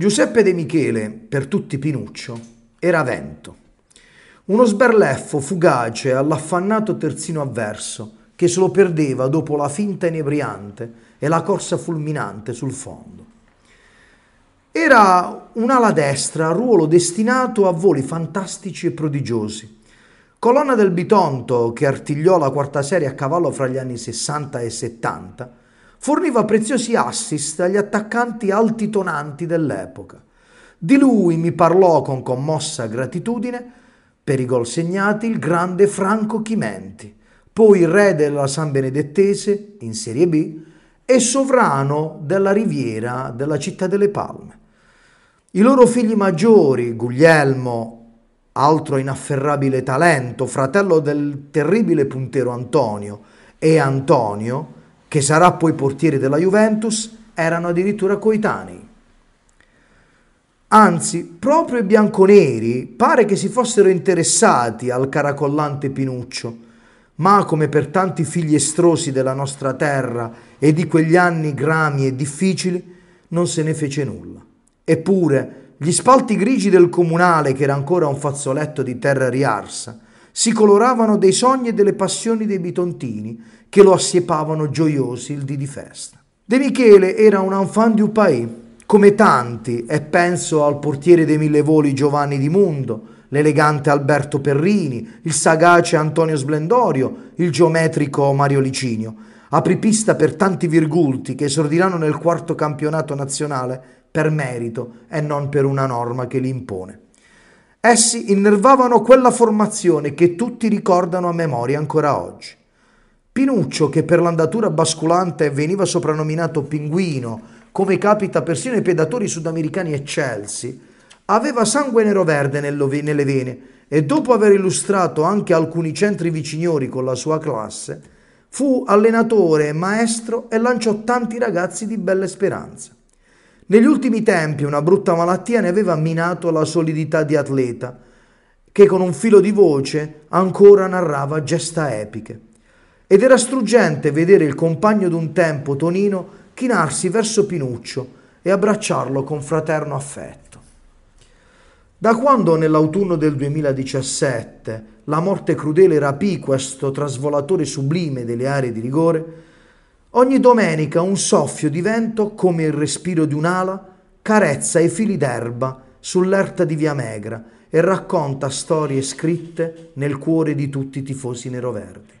Giuseppe De Michele, per tutti Pinuccio, era vento. Uno sberleffo fugace all'affannato terzino avverso che se lo perdeva dopo la finta inebriante e la corsa fulminante sul fondo. Era un'ala destra a ruolo destinato a voli fantastici e prodigiosi. Colonna del Bitonto che artigliò la quarta serie a cavallo fra gli anni 60 e 70, forniva preziosi assist agli attaccanti altitonanti dell'epoca. Di lui mi parlò con commossa gratitudine, per i gol segnati, il grande Franco Chimenti, poi re della San Benedettese in Serie B e sovrano della riviera della città delle Palme. I loro figli maggiori, Guglielmo, altro inafferrabile talento, fratello del terribile puntero Antonio, e Antonio, che sarà poi portiere della Juventus, erano addirittura coetanei. Anzi, proprio i bianconeri pare che si fossero interessati al caracollante Pinuccio, ma come per tanti figli estrosi della nostra terra e di quegli anni grami e difficili, non se ne fece nulla. Eppure, gli spalti grigi del comunale, che era ancora un fazzoletto di terra riarsa, si coloravano dei sogni e delle passioni dei bitontini che lo assiepavano gioiosi il dì di festa. De Michele era un enfant du pays, come tanti, e penso al portiere dei mille voli Giovanni Di Mundo, l'elegante Alberto Perrini, il sagace Antonio Splendorio, il geometrico Mario Licinio, apripista per tanti virgulti che esordiranno nel quarto campionato nazionale per merito e non per una norma che li impone. Essi innervavano quella formazione che tutti ricordano a memoria ancora oggi. Pinuccio, che per l'andatura basculante veniva soprannominato Pinguino, come capita persino ai predatori sudamericani eccelsi, aveva sangue nero-verde nelle vene e dopo aver illustrato anche alcuni centri viciniori con la sua classe, fu allenatore, maestro e lanciò tanti ragazzi di belle speranze. Negli ultimi tempi una brutta malattia ne aveva minato la solidità di atleta, che con un filo di voce ancora narrava gesta epiche. Ed era struggente vedere il compagno d'un tempo, Tonino, chinarsi verso Pinuccio e abbracciarlo con fraterno affetto. Da quando nell'autunno del 2017 la morte crudele rapì questo trasvolatore sublime delle aree di rigore, ogni domenica un soffio di vento, come il respiro di un'ala, carezza i fili d'erba sull'erta di Via Megra e racconta storie scritte nel cuore di tutti i tifosi neroverdi.